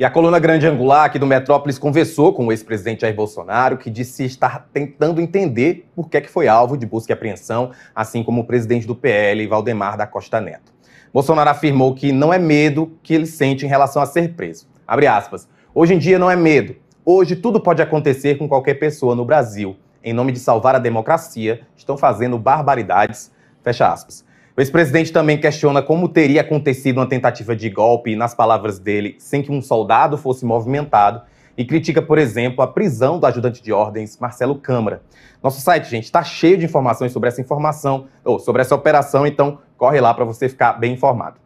E a coluna grande angular aqui do Metrópolis conversou com o ex-presidente Jair Bolsonaro, que disse estar tentando entender por que, é que foi alvo de busca e apreensão, assim como o presidente do PL, Valdemar da Costa Neto. Bolsonaro afirmou que não é medo que ele sente em relação a ser preso. Abre aspas. Hoje em dia não é medo. Hoje tudo pode acontecer com qualquer pessoa no Brasil. Em nome de salvar a democracia, estão fazendo barbaridades. Fecha aspas. O ex-presidente também questiona como teria acontecido uma tentativa de golpe, nas palavras dele, sem que um soldado fosse movimentado, e critica, por exemplo, a prisão do ajudante de ordens Marcelo Câmara. Nosso site, gente, está cheio de informações sobre essa informação ou sobre essa operação, então corre lá para você ficar bem informado.